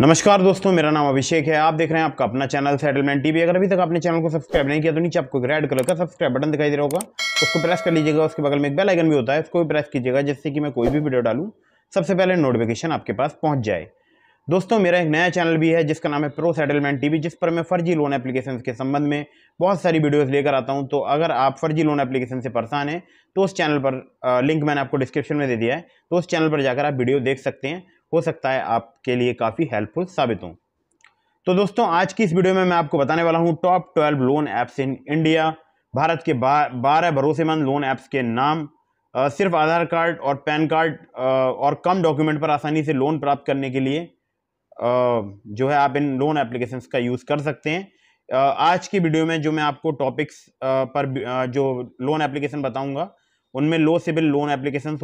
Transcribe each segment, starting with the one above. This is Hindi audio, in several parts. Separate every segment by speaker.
Speaker 1: नमस्कार दोस्तों मेरा नाम अभिषेक है आप देख रहे हैं आपका अपना चैनल सेटलमेंट टीवी अगर अभी तक आपने चैनल को सब्सक्राइब नहीं किया तो नीचे आपको रेड कलर का सब्सक्राइब बटन दिखाई दे रहा होगा उसको प्रेस कर लीजिएगा उसके बगल में एक बेल आइकन भी होता है उसको भी प्रेस कीजिएगा जिससे कि मैं कोई भी वीडियो डालूँ सबसे पहले नोटिफिकेशन आपके पास पहुँच जाए दोस्तों मेरा एक नया चैनल भी है जिसका नाम है प्रो सेटलमेंट टीवी जिस पर मैं फर्जी लोन एप्लीकेशन के संबंध में बहुत सारी वीडियोज़ लेकर आता हूँ तो अगर आप फर्जी लोन एप्लीकेशन से परेशान हैं तो उस चैनल पर लिंक मैंने आपको डिस्क्रिप्शन में दे दिया है तो उस चैनल पर जाकर आप वीडियो देख सकते हैं हो सकता है आपके लिए काफ़ी हेल्पफुल साबित हों तो दोस्तों आज की इस वीडियो में मैं आपको बताने वाला हूँ top twelve loan apps in India भारत के बारह भरोसेमंद लोन ऐप्स के नाम सिर्फ आधार कार्ड और पैन कार्ड और कम डॉक्यूमेंट पर आसानी से लोन प्राप्त करने के लिए जो है आप इन लोन एप्लीकेशंस का यूज़ कर सकते हैं आज की वीडियो में जो मैं आपको टॉपिक्स पर जो लोन एप्लीकेशन बताऊंगा उनमें लो सिबिल लोन एप्लीकेशन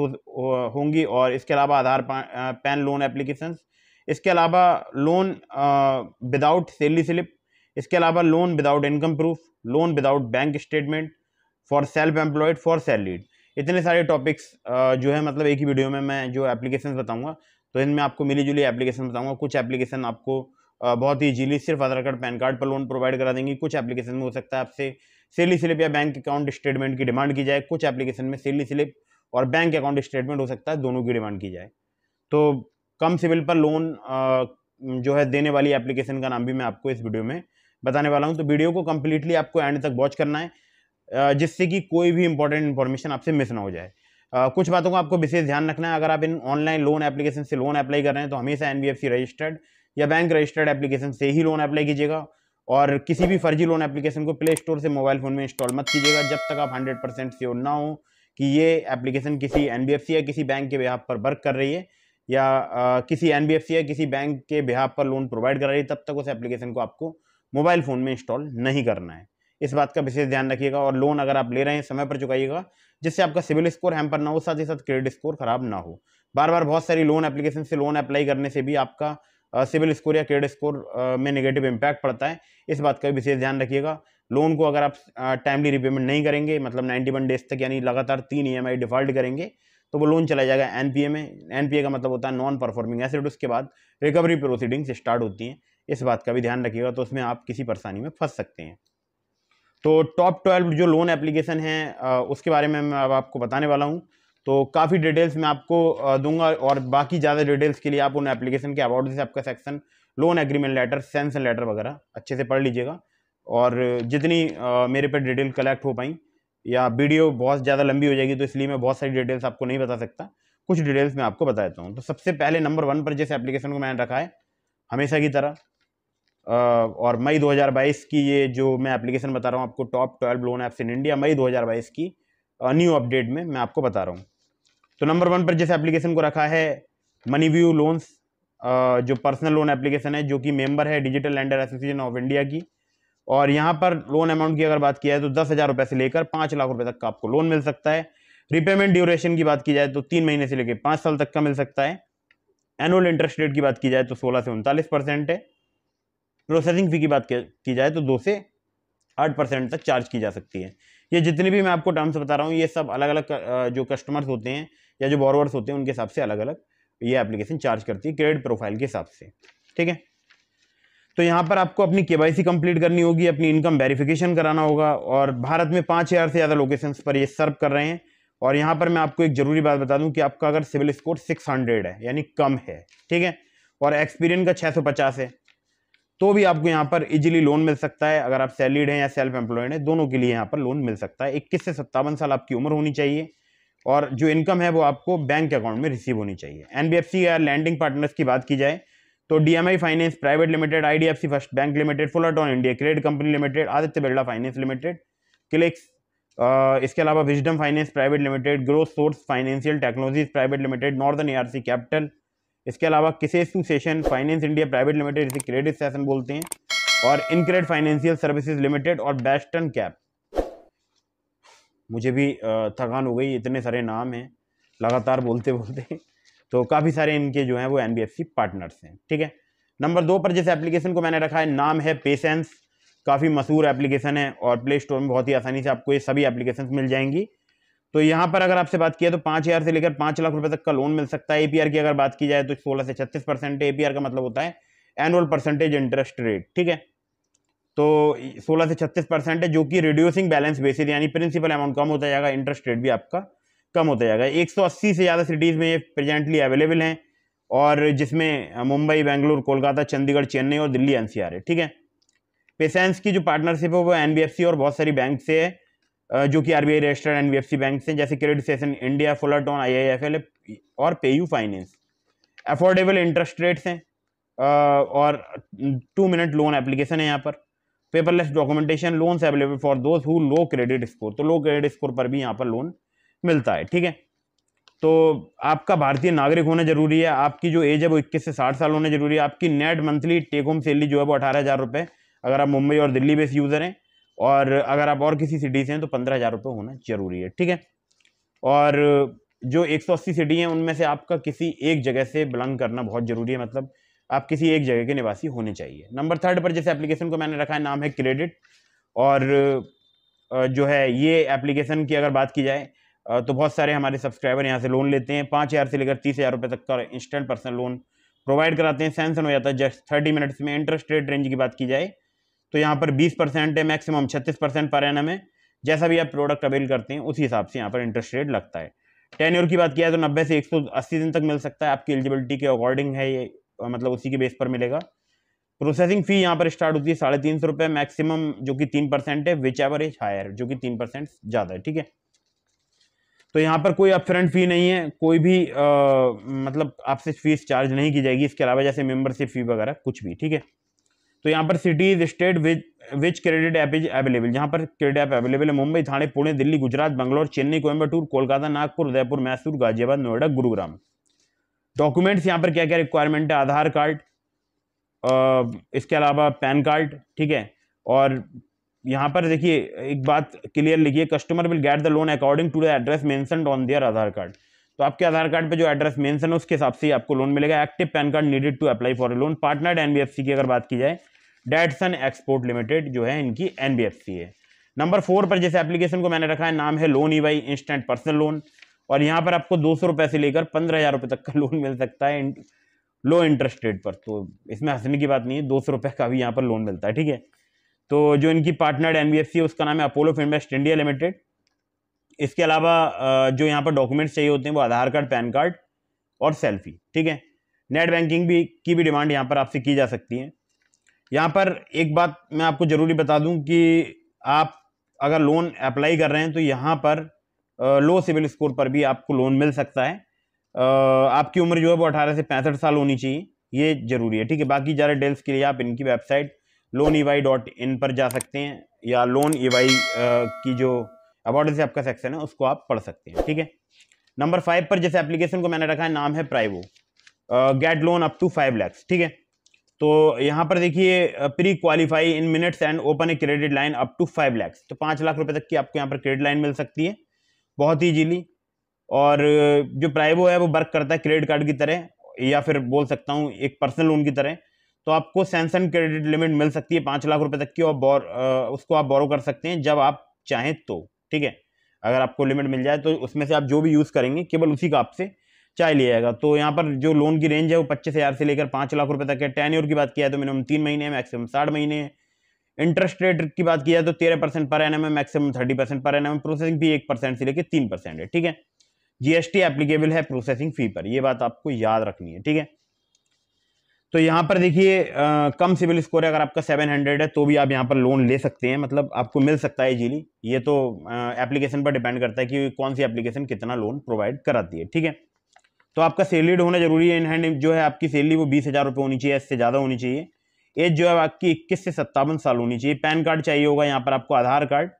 Speaker 1: होंगी और इसके अलावा आधार पैन लोन एप्लीकेशन इसके अलावा लोन विदाउट सेली स्लिप इसके अलावा loan without income proof loan without bank statement for self employed for salaried इतने सारे टॉपिक्स जो है मतलब एक ही वीडियो में मैं जो एप्लीकेशन बताऊँगा तो इनमें आपको मिली जुली एप्लीकेशन बताऊँगा कुछ एप्लीकेशन आपको बहुत ही ईजीली सिर्फ आधार कार्ड पैन कार्ड पर लोन प्रोवाइड करा देंगी कुछ एप्लीकेशन में हो सकता है आपसे सेली स्लिप या बैंक अकाउंट स्टेटमेंट की डिमांड की जाए कुछ एप्लीकेशन में सेली स्लिप और बैंक अकाउंट स्टेटमेंट हो सकता है दोनों की डिमांड की जाए तो कम सिविल पर लोन जो है देने वाली एप्लीकेशन का नाम भी मैं आपको इस वीडियो में बताने वाला हूँ तो वीडियो को कम्प्लीटली आपको एंड तक वॉच करना है जिससे कि कोई भी इंपॉर्टेंट इन्फॉर्मेशन आपसे मिस ना हो जाए कुछ बातों का आपको विशेष ध्यान रखना है अगर आप इन ऑनलाइन लोन एप्लीकेशन से लोन अप्लाई कर रहे हैं तो हमेशा एन रजिस्टर्ड या बैंक रजिस्टर्ड एप्लीकेशन से ही लोन अप्लाई कीजिएगा और किसी भी फर्जी लोन एप्लीकेशन को प्ले स्टोर से मोबाइल फ़ोन में इंस्टॉल मत कीजिएगा जब तक आप हंड्रेड परसेंट श्योर ना हो कि ये एप्लीकेशन किसी एन या किसी बैंक के बिहाब पर वर्क कर रही है या आ, किसी एन या किसी बैंक के बिहाब पर लोन प्रोवाइड कर रही है तब तक उस एप्लीकेशन को आपको मोबाइल फ़ोन में इंस्टॉल नहीं करना है इस बात का विशेष ध्यान रखिएगा और लोन अगर आप ले रहे हैं समय पर चुकाइएगा जिससे आपका सिविल स्कोर हैम्पर ना हो साथ ही साथ क्रेडिट स्कोर खराब ना हो बार बार बहुत सारी लोन एप्लीकेशन से लोन अप्लाई करने से भी आपका सिविल स्कोर या क्रेडिट स्कोर में नेगेटिव इम्पैक्ट पड़ता है इस बात का भी विशेष ध्यान रखिएगा लोन को अगर आप टाइमली रिपेमेंट नहीं करेंगे मतलब 91 डेज तक यानी लगातार तीन ई e डिफ़ॉल्ट करेंगे तो वो लोन चला जाएगा एन में एन का मतलब होता है नॉन परफॉर्मिंग एसेट उसके बाद रिकवरी प्रोसीडिंग्स स्टार्ट होती हैं इस बात का भी ध्यान रखिएगा तो उसमें आप किसी परेशानी में फंस सकते हैं तो टॉप ट्वेल्व जो लोन एप्लीकेशन है उसके बारे में मैं अब आपको बताने वाला हूँ तो काफ़ी डिटेल्स मैं आपको दूंगा और बाकी ज़्यादा डिटेल्स के लिए आप उन एप्लीकेशन के अबाउट जैसे आपका section loan agreement letter sanction letter वगैरह अच्छे से पढ़ लीजिएगा और जितनी मेरे पे डिटेल कलेक्ट हो पाई या वीडियो बहुत ज़्यादा लंबी हो जाएगी तो इसलिए मैं बहुत सारी डिटेल्स आपको नहीं बता सकता कुछ डिटेल्स मैं आपको बता देता हूँ तो सबसे पहले नंबर वन पर जिस एप्लीकेशन को मैंने रखा है हमेशा की तरह और मई 2022 की ये जो मैं एप्लीकेशन बता रहा हूँ आपको top twelve loan apps in India मई 2022 की न्यू अपडेट में मैं आपको बता रहा हूँ तो नंबर वन पर जिस एप्लीकेशन को रखा है मनी व्यू लोन्स जो पर्सनल लोन एप्लीकेशन है जो कि मेंबर है digital lender association of India की और यहाँ पर लोन अमाउंट की अगर बात किया जाए तो दस हज़ार रुपये से लेकर पाँच लाख रुपये तक का आपको लोन मिल सकता है रिपेमेंट ड्यूरेशन की बात की जाए तो तीन महीने से लेकर पाँच साल तक का मिल सकता है एनुअल इंटरेस्ट रेट की बात की जाए तो सोलह से उनतालीस परसेंट है प्रोसेसिंग फ़ी की बात की जाए तो दो से आठ परसेंट तक चार्ज की जा सकती है ये जितनी भी मैं आपको टर्म्स बता रहा हूँ ये सब अलग अलग जो कस्टमर्स होते हैं या जो बॉरवर्स होते हैं उनके हिसाब से अलग अलग ये एप्लीकेशन चार्ज करती है क्रेडिट प्रोफाइल के हिसाब से ठीक है तो यहाँ पर आपको अपनी के कंप्लीट करनी होगी अपनी इनकम वेरिफिकेशन कराना होगा और भारत में पाँच हज़ार से ज़्यादा लोकेशंस पर ये सर्व कर रहे हैं और यहाँ पर मैं आपको एक ज़रूरी बात बता दूँ कि आपका अगर सिविल स्कोर सिक्स हंड्रेड है यानी कम है ठीक है और एक्सपीरियंस का छः सौ पचास है तो भी आपको यहाँ पर इजिली लोन मिल सकता है अगर आप सैलरीड हैं या सेल्फ एम्प्लॉयड हैं दोनों के लिए यहाँ पर लोन मिल सकता है इक्कीस से सत्तावन साल आपकी उम्र होनी चाहिए और जो इनकम है वो आपको बैंक अकाउंट में रिसीव होनी चाहिए एनबीएफसी या लैंडिंग पार्टनर्स की बात की जाए तो I finance private limited C first bank limited on India credit company limited Aditya Birla finance limited Clix इसके अलावा Wisdom finance private limited growth source financial technologies private limited northern C capital इसके अलावा Kisetsu Saison finance India private limited इसे क्रेडिट सेशन बोलते हैं और इनक्रेड फाइनेंशियल सर्विसेज लिमिटेड और बेस्टर्न कैप मुझे भी थकान हो गई इतने सारे नाम हैं लगातार बोलते बोलते तो काफ़ी सारे इनके जो हैं वो एन पार्टनर्स हैं ठीक है नंबर दो पर जिस एप्लीकेशन को मैंने रखा है नाम है पेशेंस काफ़ी मशहूर एप्लीकेशन है और प्ले स्टोर में बहुत ही आसानी से आपको ये सभी एप्लीकेशन मिल जाएंगी तो यहाँ पर अगर आपसे बात किया तो पाँच हज़ार से लेकर पाँच लाख रुपए तक का लोन मिल सकता है एपीआर की अगर बात की जाए तो सोलह से छत्तीस परसेंट ए का मतलब होता है एनुअल परसेंटेज इंटरेस्ट रेट ठीक है तो 16 से 36 परसेंट है जो कि रिड्यूसिंग बैलेंस बेसिस यानी प्रिंसिपल अमाउंट कम होता जाएगा इंटरेस्ट रेट भी आपका कम होता जाएगा 180 से ज़्यादा सिटीज़ में ये प्रेजेंटली अवेलेबल हैं और जिसमें मुंबई बेंगलुरु कोलकाता चंडीगढ़ चेन्नई और दिल्ली एन है ठीक है पेसेंस की जो पार्टनरशिप है वो एन और बहुत सारी बैंक से है जो कि R B registered N bank से जैसे credit Saison India Fullerton I और pay finance affordable interest rates हैं और टू मिनट लोन एप्लीकेशन है यहाँ पर paperless documentation loans available for those who low credit score तो लो क्रेडिट स्कोर पर भी यहाँ पर लोन मिलता है ठीक है तो आपका भारतीय नागरिक होना जरूरी है आपकी जो एज है वो इक्कीस से साठ साल होना जरूरी है आपकी net monthly take home salary जो है वो अठारह हज़ार रुपए अगर आप मुंबई और दिल्ली बेस्ड यूज़र हैं और अगर आप और किसी सिटी से हैं तो पंद्रह हज़ार रुपये होना जरूरी है ठीक है और जो 180 सिटी हैं उनमें से आपका किसी एक जगह से बिलोंग करना बहुत ज़रूरी है मतलब आप किसी एक जगह के निवासी होने चाहिए नंबर थर्ड पर जैसे एप्लीकेशन को मैंने रखा है नाम है क्रेडिट और जो है ये एप्लीकेशन की अगर बात की जाए तो बहुत सारे हमारे सब्सक्राइबर यहाँ से लोन लेते हैं पाँच हज़ार से लेकर तीस हज़ार रुपये तक का इंस्टेंट पर्सनल लोन प्रोवाइड कराते हैं सैमसन हो जाता है जस्ट थर्टी मिनट्स में इंटरेस्ट रेट रेंज की बात की जाए तो यहाँ पर बीस परसेंट है मैक्सिमम छत्तीस परसेंट पर एनम है जैसा भी आप प्रोडक्ट अवेल करते हैं उसी हिसाब से यहाँ पर इंटरेस्ट रेट लगता है टेन ईयर की बात किया तो नब्बे से एक सौ अस्सी दिन तक मिल सकता है आपकी एलिजिबिलिटी के अकॉर्डिंग है ये मतलब उसी के बेस पर मिलेगा प्रोसेसिंग फ़ी यहाँ पर स्टार्ट होती है साढ़े तीन सौ रुपये मैक्सिमम जो कि तीन परसेंट है विच एवर इज हायर जो कि तीन परसेंट ज़्यादा है ठीक है तो यहाँ पर कोई अपफ्रंट फ़ी नहीं है कोई भी आ, मतलब आपसे फ़ीस चार्ज नहीं की जाएगी इसके अलावा जैसे मेंबरशिप फ़ी वगैरह कुछ भी ठीक है तो यहाँ पर cities state which which credit app is available यहाँ पर क्रेडिट ऐप अवेलेबल है मुंबई थाने पुणे दिल्ली गुजरात बंगलोर चेन्नई कोयम्बटूर कोलकाता नागपुर उदयपुर मैसूर गाजियाबाद नोएडा गुरुग्राम डॉक्यूमेंट्स यहाँ पर क्या क्या रिक्वायरमेंट है आधार कार्ड इसके अलावा पैन कार्ड ठीक है और यहाँ पर देखिए एक बात क्लियर लिखिए customer will get the loan according to the address mentioned on their Aadhaar card तो आपके आधार कार्ड पे जो एड्रेस मेंशन है उसके हिसाब से आपको लोन मिलेगा active PAN card needed to apply for loan partner NBFC की अगर बात की जाए डेटसन एक्सपोर्ट लिमिटेड जो है इनकी एनबीएफसी है नंबर फोर पर जैसे एप्लीकेशन को मैंने रखा है नाम है loan E Y instant personal loan और यहाँ पर आपको दो सौ रुपये से लेकर पंद्रह हज़ार रुपये तक का लोन मिल सकता है लो इंटरेस्ट रेट पर तो इसमें हंसने की बात नहीं है दो सौ रुपये का भी यहाँ पर लोन मिलता है ठीक है तो जो इनकी पार्टनर एन है उसका नाम है अपोलो फिनवेस्ट इंडिया लिमिटेड इसके अलावा जो यहाँ पर डॉक्यूमेंट्स चाहिए होते हैं वो आधार कार्ड पैन कार्ड और सेल्फी ठीक है नेट बैंकिंग भी की भी डिमांड यहाँ पर आपसे की जा सकती है यहाँ पर एक बात मैं आपको ज़रूरी बता दूँ कि आप अगर लोन अप्लाई कर रहे हैं तो यहाँ पर लो सिविल स्कोर पर भी आपको लोन मिल सकता है आपकी उम्र जो है वो अठारह से पैंसठ साल होनी चाहिए ये जरूरी है ठीक है बाकी ज़्यादा डिटेल्स के लिए आप इनकी website loan E Y dot in पर जा सकते हैं या लोन ई वाई की जो अवार्ड से आपका सेक्शन है उसको आप पढ़ सकते हैं ठीक है नंबर फाइव पर जैसे एप्लीकेशन को मैंने रखा है नाम है Privo get loan up to five lakhs ठीक है तो यहाँ पर देखिए pre qualify in minutes and open a credit line up to five lakhs तो पाँच लाख रुपए तक की आपको यहाँ पर क्रेडिट लाइन मिल सकती है बहुत ईजीली और जो प्राइवो है वो वर्क करता है क्रेडिट कार्ड की तरह या फिर बोल सकता हूँ एक पर्सनल लोन की तरह तो आपको सैमसंग क्रेडिट लिमिट मिल सकती है पाँच लाख रुपए तक की और बोर उसको आप बोरो कर सकते हैं जब आप चाहें तो ठीक है अगर आपको लिमिट मिल जाए तो उसमें से आप जो भी यूज़ करेंगे केवल उसी का आपसे चाय लिया जाएगा तो यहाँ पर जो लोन की रेंज है वो पच्चीस हज़ार से लेकर पाँच लाख रुपये तक है टेन ईयर की बात किया है तो मिनिमम तीन महीने मैक्सिमम साठ महीने हैं इंटरेस्ट रेट की बात की जाए तो तेरह percent per annum maximum thirty percent per annum processing fee एक परसेंट से लेकर तीन परसेंट है ठीक है जीएसटी एप्लीकेबल है प्रोसेसिंग फी पर यह बात आपको याद रखनी है ठीक है तो यहाँ पर देखिए कम सिविल स्कोर है अगर आपका सेवन हंड्रेड है तो भी आप यहाँ पर लोन ले सकते हैं मतलब आपको मिल सकता है इजीली ये तो एप्लीकेशन पर डिपेंड करता है कि कौन सी एप्लीकेशन कितना लोन प्रोवाइड कराती है ठीक है तो आपका सैलरीड होना जरूरी है इन हैंड जो है आपकी सैलरी वो बीस हज़ार रुपये होनी चाहिए इससे ज़्यादा होनी चाहिए एज जो है आपकी इक्कीस से सत्तावन साल होनी चाहिए पैन कार्ड चाहिए होगा यहाँ पर आपको आधार कार्ड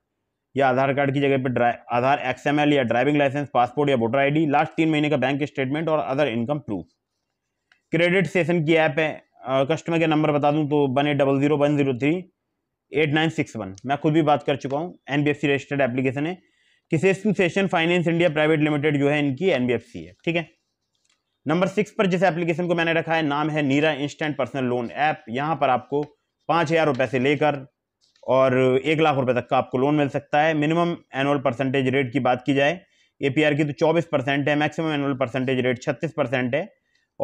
Speaker 1: या आधार कार्ड की जगह पर आधार एक्सएमएल या ड्राइविंग लाइसेंस पासपोर्ट या वोटर आईडी लास्ट तीन महीने का बैंक स्टेटमेंट और other income proof credit Saison की ऐप है कस्टमर के नंबर बता दूं तो one eight double zero one zero three eight nine six one मैं खुद भी बात कर चुका हूँ N B F C registered application है Kisetsu Saison finance India private limited जो है इनकी एन बी एफ सी है ठीक है नंबर सिक्स पर जिस एप्लीकेशन को मैंने रखा है नाम है Nira instant personal loan app यहाँ पर आपको पाँच हज़ार रुपये से लेकर और एक लाख रुपए तक का आपको लोन मिल सकता है मिनिमम एनुअल परसेंटेज रेट की बात की जाए ए की तो चौबीस परसेंट है मैक्सिमम एनुअल परसेंटेज रेट छत्तीस परसेंट है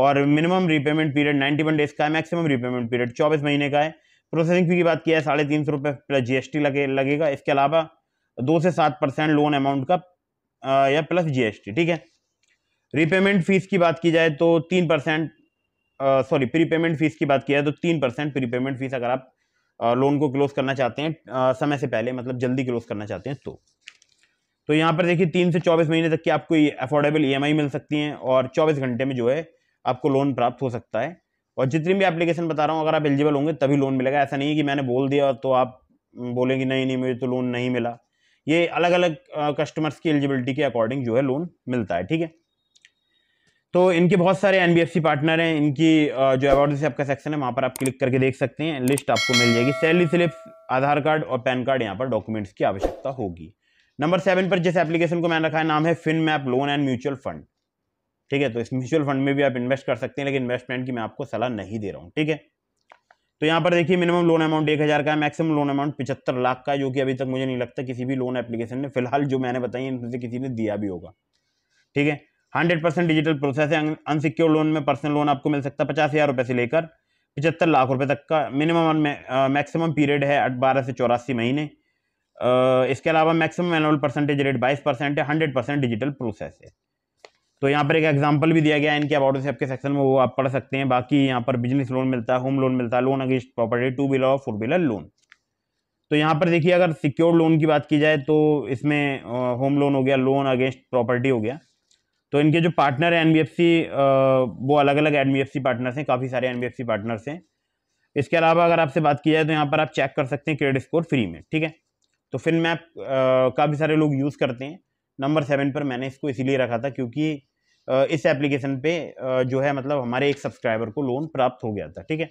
Speaker 1: और minimum repayment period ninety one days का है मैक्सिमम रीपेमेंट पीरियड चौबीस महीने का है प्रोसेसिंग फी की बात किया है साढ़े तीन सौ रुपये प्लस जी लगे लगेगा इसके अलावा दो से सात परसेंट लोन अमाउंट का या प्लस जी ठीक है रीपेमेंट फीस की बात की जाए तो तीन परसेंट सॉरी प्रीपेमेंट फीस की बात की जाए तो तीन परसेंट प्रीपेमेंट फीस अगर आप लोन को क्लोज करना चाहते हैं समय से पहले मतलब जल्दी क्लोज करना चाहते हैं तो तो यहाँ पर देखिए तीन से चौबीस महीने तक की आपको अफोर्डेबल ई e मिल सकती हैं और चौबीस घंटे में जो है आपको लोन प्राप्त हो सकता है और जितनी भी एप्लीकेशन बता रहा हूँ अगर आप एलिजिबल होंगे तभी लोन मिलेगा ऐसा नहीं है कि मैंने बोल दिया तो आप बोलेंगे नहीं नहीं मुझे तो लोन नहीं मिला ये अलग अलग कस्टमर्स की एलिजिबिलिटी के अकॉर्डिंग जो है लोन मिलता है ठीक है तो इनके बहुत सारे सी पार्टनर हैं इनकी जो अवार्ड से आपका सेक्शन है वहाँ पर आप क्लिक करके देख सकते हैं लिस्ट आपको मिल जाएगी सैलरी स्लिप आधार कार्ड और पैन कार्ड यहाँ पर डॉक्यूमेंट्स की आवश्यकता होगी नंबर सेवन पर जिस एप्लीकेशन को मैंने रखा है नाम है Fin Map loan and mutual fund ठीक है तो इस म्यूचुअल फंड में भी आप इन्वेस्ट कर सकते हैं लेकिन इन्वेस्टमेंट की मैं आपको सलाह नहीं दे रहा हूँ ठीक है तो यहाँ पर देखिए मिनिमम लोन अमाउंट एक हज़ार का है मैक्सिमम लोन अमाउंट पिछहत्तर लाख का जो कि अभी तक मुझे नहीं लगता किसी भी लोन एप्लीकेशन ने फिलहाल जो मैंने बताई इनमें से किसी ने दिया भी होगा ठीक है हंड्रेड परसेंट डिजिटल प्रोसेस है अनसिक्योर लोन में पर्सनल लोन आपको मिल सकता है पचास हज़ार रुपये से लेकर पचहत्तर लाख रुपए तक का मिनिमम मैक्सिमम पीरियड है बारह से चौरासी महीने इसके अलावा मैक्सिमम एनुअल परसेंटेज रेट बाईस परसेंट है हंड्रेड परसेंट डिजिटल प्रोसेस है तो यहाँ पर एक एग्जाम्पल भी दिया गया है इनके अबाउट से आपके सेक्शन में वो आप पढ़ सकते हैं बाकी यहाँ पर बिजनेस लोन मिलता है होम लोन मिलता है loan against property two wheeler और फोर व्हीलर लोन तो यहाँ पर देखिए अगर सिक्योर लोन की बात की जाए तो इसमें होम लोन हो गया लोन अगेंस्ट प्रॉपर्टी हो गया तो इनके जो पार्टनर हैं एनबीएफसी वो अलग अलग एनबीएफसी पार्टनर्स हैं काफ़ी सारे एनबीएफसी पार्टनर्स हैं इसके अलावा अगर आपसे बात की जाए तो यहाँ पर आप चेक कर सकते हैं क्रेडिट स्कोर फ्री में ठीक है तो फिन मैप काफ़ी सारे लोग यूज़ करते हैं नंबर सेवन पर मैंने इसको इसीलिए रखा था क्योंकि इस एप्लीकेशन पे जो है मतलब हमारे एक सब्सक्राइबर को लोन प्राप्त हो गया था ठीक है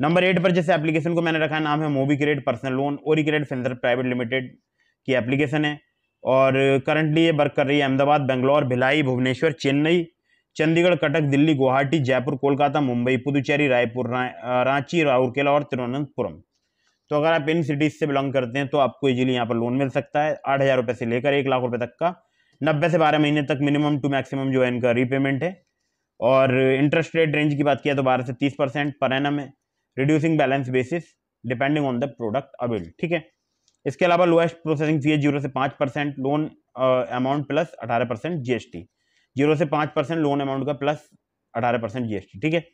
Speaker 1: नंबर एट पर जैसे एप्लीकेशन को मैंने रखा है नाम है Mobi Cred personal loan Ori Cred Finser private limited की एप्लीकेशन है और करंटली ये वर्क कर रही है अहमदाबाद बेंगलोर भिलाई भुवनेश्वर चेन्नई चंडीगढ़ कटक दिल्ली गुवाहाटी जयपुर कोलकाता मुंबई पुदुचेरी रायपुर रांची राउरकेला और तिरुवनंतपुरम तो अगर आप इन सिटीज़ से बिलोंग करते हैं तो आपको इजीली यहाँ पर लोन मिल सकता है आठ हज़ार रुपये से लेकर एक लाख रुपये तक का नब्बे से बारह महीने तक मिनिमम टू मैक्सिमम जो है इनका रीपेमेंट है और इंटरेस्ट रेट रेंज की बात किया तो बारह से तीस परसेंट पर एनम है reducing balance basis depending on the product avail ठीक है इसके अलावा लोएस्ट प्रोसेसिंग फीस जीरो से पाँच परसेंट लोन अमाउंट प्लस अठारह परसेंट जीएसटी जीरो से पाँच परसेंट लोन अमाउंट का प्लस अठारह परसेंट जीएसटी ठीक है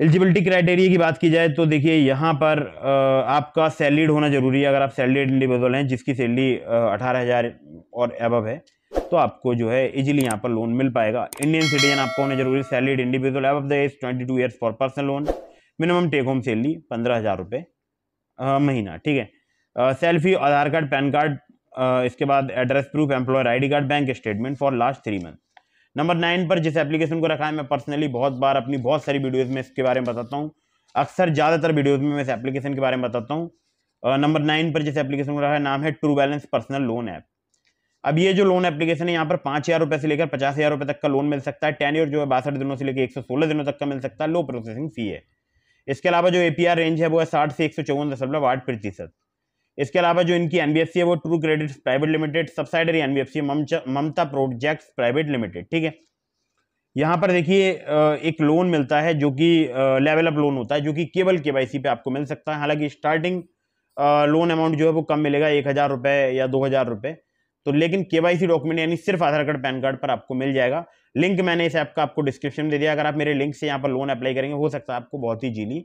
Speaker 1: एलिजिबिलिटी क्राइटेरिया की बात की जाए तो देखिए यहाँ पर आपका सैलरीड होना जरूरी है अगर आप सैलरीड इंडिविजुअल हैं जिसकी सैलरी अठारह हज़ार और एबव है तो आपको जो है इजीली यहाँ पर लोन मिल पाएगा इंडियन सिटीजन आपको होना जरूरी salaried individual above the age twenty two years for personal loan minimum take home salary पंद्रह हज़ार रुपये महीना ठीक है selfie Aadhaar card PAN card इसके बाद address proof employer I card bank statement for last three month number nine पर जिस एप्लीकेशन को रखा है मैं पर्सनली बहुत बार अपनी बहुत सारी वीडियोज़ में इसके बारे में बताता हूँ अक्सर ज़्यादातर वीडियोज़ में मैं इस एप्लीकेशन के बारे में बताता हूँ नंबर uh, नाइन पर जिस एप्लीकेशन को रखा है नाम है True Balance personal loan app अब ये जो लोन एप्लीकेशन है यहाँ पर पाँच हज़ार रुपये से लेकर पचास हज़ार रुपये तक का लोन मिल सकता है टेन ईयर जो है बासठ दिनों से लेकर एक सौ सोलह दिनों तक का मिल सकता है लो प्रोसेसिंग फी है इसके अलावा जो ए रेंज है वो है साठ से एक सौ चौवन दशमलव आठ प्रतिशत इसके अलावा जो इनकी एनबीएफसी है वो True Credit private limited subsidiary NBFC Mamta projects private limited ठीक है यहाँ पर देखिए एक लोन मिलता है जो कि लेवल अप लोन होता है जो कि केवल के वाई पे आपको मिल सकता है हालांकि स्टार्टिंग लोन अमाउंट जो है वो कम मिलेगा एक हज़ार रुपये या दो हज़ार रुपये तो लेकिन के वाई सी डॉक्यूमेंट यानी सिर्फ आधार कार्ड पैन कार्ड पर आपको मिल जाएगा लिंक मैंने इस ऐप का आपको डिस्क्रिप्शन दे दिया अगर आप मेरे लिंक से यहाँ पर लोन अप्लाई करेंगे हो सकता है आपको बहुत ही जीली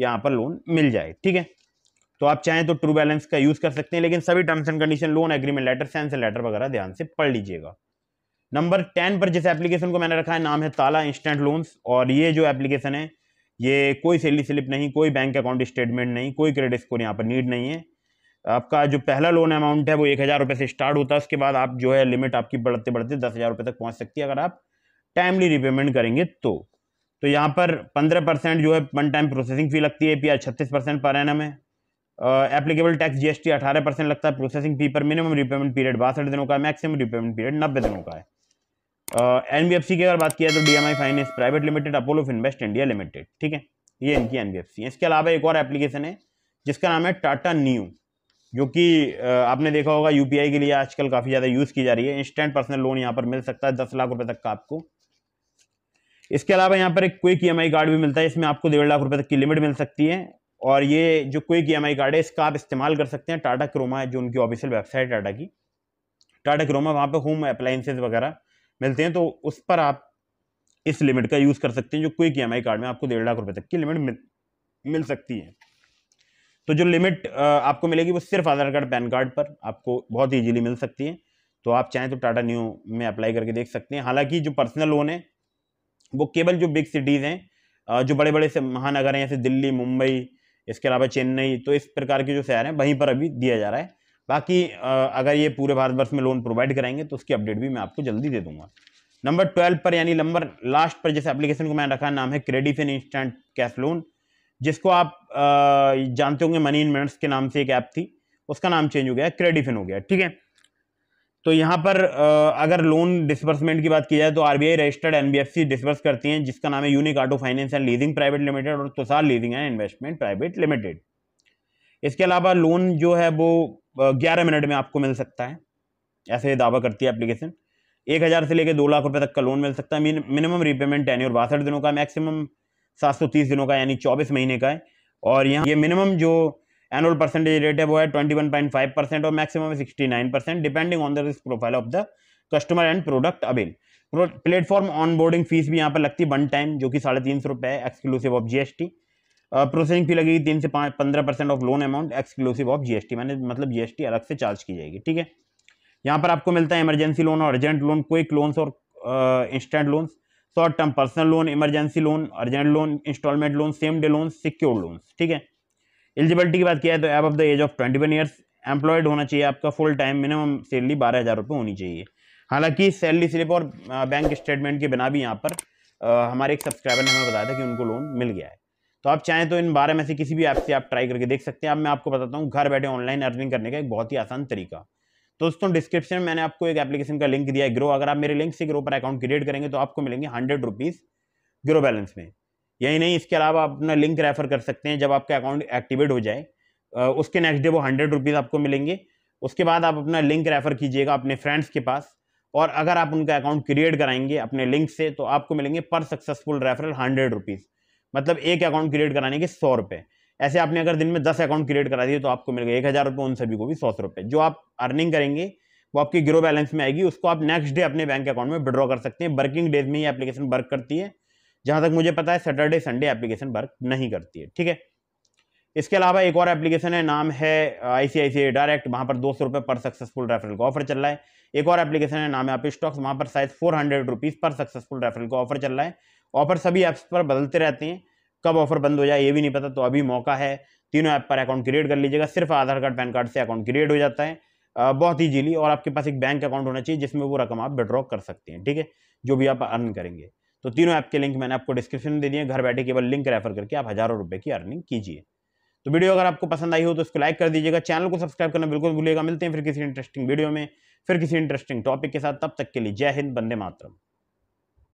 Speaker 1: यहाँ पर लोन मिल जाए ठीक है तो आप चाहें तो ट्रू बैलेंस का यूज़ कर सकते हैं लेकिन सभी terms and condition loan agreement letter sanction letter वगैरह ध्यान से पढ़ लीजिएगा नंबर टेन पर जिस एप्लीकेशन को मैंने रखा है नाम है ताला इंस्टेंट लोन्स और ये जो एप्लीकेशन है ये कोई सेली स्लिप नहीं कोई बैंक अकाउंट स्टेटमेंट नहीं कोई क्रेडिट स्कोर यहाँ पर नीड नहीं है आपका जो पहला लोन अमाउंट है वो एक हज़ार रुपये से स्टार्ट होता है उसके बाद आप जो है लिमिट आपकी बढ़ते बढ़ते दस हज़ार रुपये तक पहुँच सकती है अगर आप टाइमली रिपेमेंट करेंगे तो तो यहाँ पर पंद्रह परसेंट जो है वन टाइम प्रोसेसिंग फ़ी लगती है पी आर छत्तीस परसेंट पर एन है एप्लीकेबल टैक्स जीएसटी 18 परसेंट लगता है प्रोसेसिंग फी पर मिनिमम रिपेमेंट पीरियड बासठ दिनों का मैक्सिमम रिपेमेंट पीरियड नब्बे दिनों का है एन की अगर बात किया तो D finance private limited Apollo invest India limited ठीक है ये इनकी एन है इसके अलावा एक और एप्लीकेशन है जिसका नाम है टाटा न्यू जो कि आपने देखा होगा यूपीआई के लिए आजकल काफ़ी ज़्यादा यूज़ की जा रही है इंस्टेंट पर्सनल लोन यहाँ पर मिल सकता है दस लाख रुपए तक का आपको इसके अलावा यहाँ पर एक क्विक ई कार्ड भी मिलता है इसमें आपको डेढ़ लाख रुपए तक की लिमिट मिल सकती है और ये जो क्विक ई कार्ड है इसका आप इस्तेमाल कर सकते हैं टाटा क्रोमा है जो उनकी ऑफिशियल वेबसाइट टाटा की टाटा क्रोमा वहाँ पर होम अप्लाइंसेज वगैरह मिलते हैं तो उस पर आप इस लिमिट का यूज़ कर सकते हैं जो क्विक ई कार्ड में आपको डेढ़ लाख रुपये तक की लिमिट मिल, मिल सकती है तो जो लिमिट आपको मिलेगी वो सिर्फ आधार कार्ड पैन कार्ड पर आपको बहुत ईजीली मिल सकती है तो आप चाहें तो टाटा न्यू में अप्लाई करके देख सकते हैं हालांकि जो पर्सनल लोन है वो केवल जो बिग सिटीज़ हैं जो बड़े बड़े से महानगर हैं जैसे दिल्ली मुंबई इसके अलावा चेन्नई तो इस प्रकार के जो शहर हैं वहीं पर अभी दिया जा रहा है बाकी अगर ये पूरे भारतवर्ष में लोन प्रोवाइड कराएंगे तो उसकी अपडेट भी मैं आपको जल्दी दे दूंगा नंबर ट्वेल्व पर यानी नंबर लास्ट पर जैसे एप्लीकेशन को मैंने रखा नाम है क्रेडिफिन इंस्टेंट कैश लोन जिसको आप जानते होंगे मनी इन्वेस्टमेंट्स के नाम से एक ऐप थी उसका नाम चेंज हो गया क्रेडिफिन हो गया ठीक है तो यहाँ पर अगर लोन डिसबर्समेंट की बात की जाए तो आरबीआई रजिस्टर्ड एनबीएफसी डिसबर्स करती हैं जिसका नाम है unique auto finance and leasing private limited और Tusar leasing and investment private limited इसके अलावा लोन जो है वो ग्यारह मिनट में आपको मिल सकता है ऐसे दावा करती है एप्लीकेशन एक हज़ार से लेकर दो लाख रुपये तक का लोन मिल सकता है मिनिमम रिपेमेंट और बासठ दिनों का मैक्सिमम सात सौ तीस दिनों का यानी चौबीस महीने का है और यहाँ ये मिनिमम जो एनुअल परसेंटेज रेट है वो है twenty one point five percent और maximum sixty nine percent depending on the risk profile of the customer and product avail platform onboarding fees भी यहाँ पर लगती वन टाइम जो कि साढ़े तीन सौ रुपये है exclusive of GST processing fee लगेगी तीन से पाँच पंद्रह percent of loan amount exclusive of GST मैंने मतलब जीएसटी अलग से चार्ज की जाएगी ठीक है यहाँ पर आपको मिलता है इमरजेंसी लोन और अर्जेंट लोन क्विक लोन्स और instant loans short term personal loan emergency loan urgent loan installment loan same day loan secure loans ठीक है एलिजिबिलिटी की बात किया है तो above the age of twenty one years employed होना चाहिए आपका फुल टाइम मिनिमम सैलरी बारह हज़ार रुपये होनी चाहिए हालांकि सैलरी स्लिप और बैंक स्टेटमेंट के बिना भी यहाँ पर आ, हमारे एक सब्सक्राइबर ने हमें बताया था कि उनको लोन मिल गया है तो आप चाहें तो इन बारह में से किसी भी ऐप से आप ट्राई करके देख सकते हैं अब मैं आपको बताता हूँ घर बैठे ऑनलाइन अर्निंग करने का एक बहुत ही आसान तरीका तो दोस्तों डिस्क्रिप्शन में मैंने आपको एक एप्लीकेशन का लिंक दिया है ग्रो अगर आप मेरे लिंक से ग्रो पर अकाउंट क्रिएट करेंगे तो आपको मिलेंगे हंड्रेड रुपीज़ ग्रो बैलेंस में यही नहीं इसके अलावा आप अपना लिंक रेफर कर सकते हैं जब आपका अकाउंट एक्टिवेट हो जाए उसके नेक्स्ट डे वो हंड्रेड रुपीज़ आपको मिलेंगे उसके बाद आप अपना लिंक रेफ़र कीजिएगा अपने फ्रेंड्स के पास और अगर आप उनका अकाउंट क्रिएट कराएंगे अपने लिंक से तो आपको मिलेंगे पर सक्सेसफुल रेफरल हंड्रेड रुपीज़ मतलब एक अकाउंट क्रिएट कराने के सौ रुपये ऐसे आपने अगर दिन में दस अकाउंट क्रिएट करा दिए तो आपको मिलेगा एक हज़ार रुपये उन सभी को भी सौ सौ रुपये जो आप अर्निंग करेंगे वो आपकी ग्रो बैलेंस में आएगी उसको आप नेक्स्ट डे अपने बैंक अकाउंट में विड्रॉ कर सकते हैं वर्किंग डेज में ये एप्लीकेशन वर्क करती है जहाँ तक मुझे पता है सैटरडे संडे एप्लीकेशन वर्क नहीं करती है ठीक है इसके अलावा एक और एप्लीकेशन है नाम है आई सी आई सी डायरेक्ट वहाँ पर दो सौ रुपये पर सक्सेसफुल रेफरल का ऑफर चल रहा है एक और एप्लीकेशन है नाम है आप स्टॉक्स वहाँ पर शायद फोर हंड्रेड रुपीज़ पर सक्सेसफुल रेफरल का ऑफर चल रहा है ऑफर सभी ऐप्स पर बदलते रहते हैं कब ऑफर बंद हो जाए ये भी नहीं पता तो अभी मौका है तीनों ऐप पर अकाउंट क्रिएट कर लीजिएगा सिर्फ आधार कार्ड पैन कार्ड से अकाउंट क्रिएट हो जाता है बहुत ईजीली और आपके पास एक बैंक अकाउंट होना चाहिए जिसमें वो रकम आप विड्रॉ कर सकते हैं ठीक है जो भी आप अर्न करेंगे तो तीनों ऐप के लिंक मैंने आपको डिस्क्रिप्शन में दे दिए घर बैठे केवल लिंक रेफर करके आप हज़ारों रुपये की अर्निंग कीजिए तो वीडियो अगर आपको पसंद आई हो तो इसको लाइक कर दीजिएगा चैनल को सब्सक्राइब करना बिल्कुल भूलिएगा मिलते हैं फिर किसी इंटरेस्टिंग वीडियो में फिर किसी इंटरेस्टिंग टॉपिक के साथ तब तक के लिए जय हिंद बंदे मातरम